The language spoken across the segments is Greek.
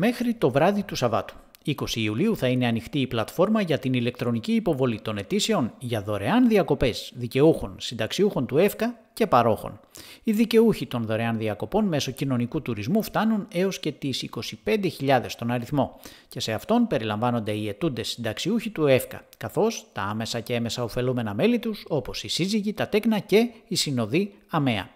Μέχρι το βράδυ του Σαββάτου. 20 Ιουλίου θα είναι ανοιχτή η πλατφόρμα για την ηλεκτρονική υποβολή των αιτήσεων για δωρεάν διακοπές δικαιούχων, συνταξιούχων του ΕΦΚΑ και παρόχων. Οι δικαιούχοι των δωρεάν διακοπών μέσω κοινωνικού τουρισμού φτάνουν έως και τις 25.000 στον αριθμό και σε αυτόν περιλαμβάνονται οι ετούντες συνταξιούχοι του ΕΦΚΑ, καθώς τα άμεσα και έμεσα ωφελούμενα μέλη τους όπως οι σύζυγοι, τα τέκνα και οι συνοδοί ΑΜΕΑ.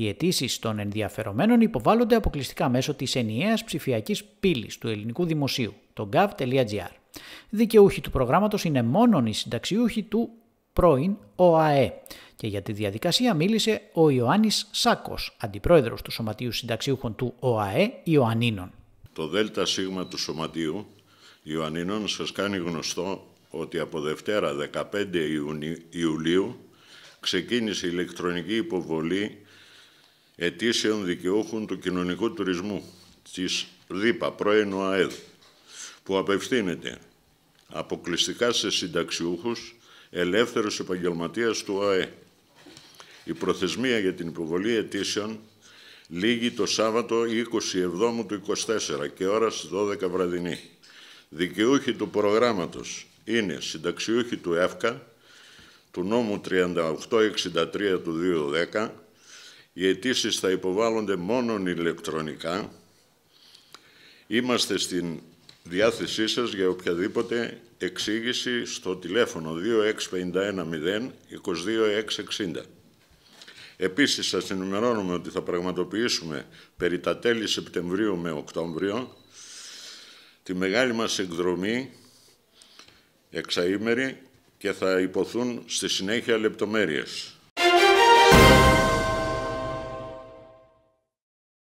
Οι αιτήσεις των ενδιαφερομένων υποβάλλονται αποκλειστικά μέσω της ενιαίας ψηφιακής πύλης του ελληνικού δημοσίου, το GAV.gr. Δικαιούχοι του προγράμματος είναι μόνον οι συνταξιούχοι του πρώην ΟΑΕ. Και για τη διαδικασία μίλησε ο Ιωάννης Σάκος, αντιπρόεδρος του Σωματείου Συνταξιούχων του ΟΑΕ Ιωαννίνων. Το ΔΣ του Σωματείου Ιωαννίνων σας κάνει γνωστό ότι από Δευτέρα 15 Ιουλίου ξεκίνησε η ηλεκτρονική υποβολή ετήσιων δικαιούχων του κοινωνικού τουρισμού της ΔΥΠΑ, πρώην ΟΑΕΔ, που απευθύνεται αποκλειστικά σε συνταξιούχους ελεύθερους επαγγελματίας του ΟΑΕ. Η προθεσμία για την υποβολή ετήσεων λήγει το Σάββατο 27 του 24 και ώρας στις 12 βραδινή. Δικαιούχοι του προγράμματος είναι συνταξιούχοι του ΕΦΚΑ, του νόμου 3863 του 2010, οι αιτήσεις θα υποβάλλονται μόνον ηλεκτρονικά. Είμαστε στην διάθεσή σας για οποιαδήποτε εξήγηση στο τηλέφωνο 26510-22660. Επίσης, σας ενημερώνουμε ότι θα πραγματοποιήσουμε περί τα τέλη Σεπτεμβρίου με Οκτώβριο τη μεγάλη μας εκδρομή εξαήμερη και θα υποθούν στη συνέχεια λεπτομέρειες.